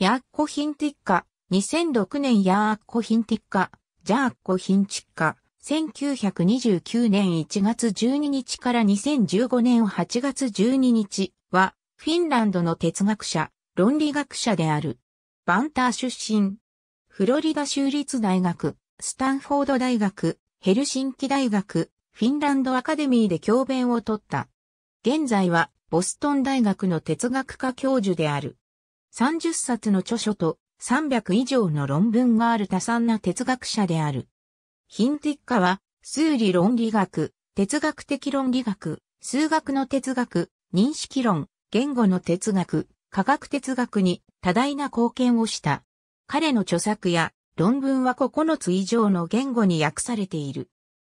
ヤッコヒンティッカ、2006年ヤッコヒンティッカ、ジャッコヒンチッカ、1929年1月12日から2015年8月12日は、フィンランドの哲学者、論理学者である。バンター出身。フロリダ州立大学、スタンフォード大学、ヘルシンキ大学、フィンランドアカデミーで教鞭を取った。現在は、ボストン大学の哲学科教授である。30冊の著書と300以上の論文がある多産な哲学者である。ヒンティッカは、数理論理学、哲学的論理学、数学の哲学、認識論、言語の哲学、科学哲学に多大な貢献をした。彼の著作や論文は9つ以上の言語に訳されている。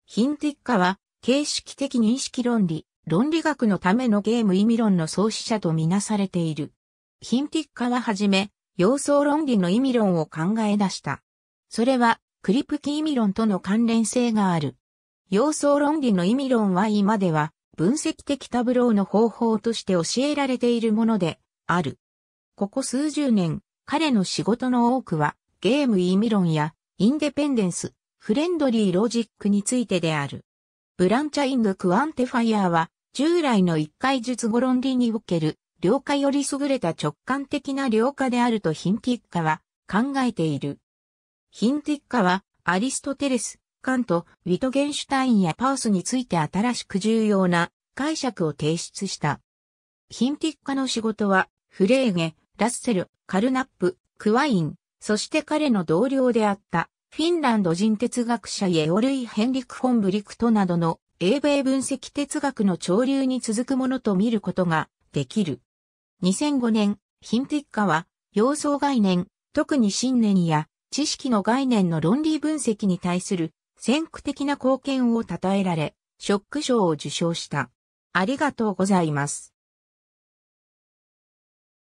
ヒンティッカは、形式的認識論理、論理学のためのゲーム意味論の創始者とみなされている。ヒンティッカははじめ、様相論理の意味論を考え出した。それは、クリプキ意味論との関連性がある。様相論理の意味論は今では、分析的タブローの方法として教えられているもので、ある。ここ数十年、彼の仕事の多くは、ゲーム意味論や、インデペンデンス、フレンドリーロジックについてである。ブランチャイング・クアンティファイアは、従来の一回述語論理における良化より優れた直感的な良化であるとヒンティッカは考えている。ヒンティッカはアリストテレス、カント、ウィトゲンシュタインやパウスについて新しく重要な解釈を提出した。ヒンティッカの仕事はフレーゲ、ラッセル、カルナップ、クワイン、そして彼の同僚であったフィンランド人哲学者イエオルイ・ヘンリク・フォン・ブリクトなどの英米分析哲学の潮流に続くものと見ることができる。2005年、ヒンティッカは、様相概念、特に信念や知識の概念の論理分析に対する先駆的な貢献を称えられ、ショック賞を受賞した。ありがとうございます。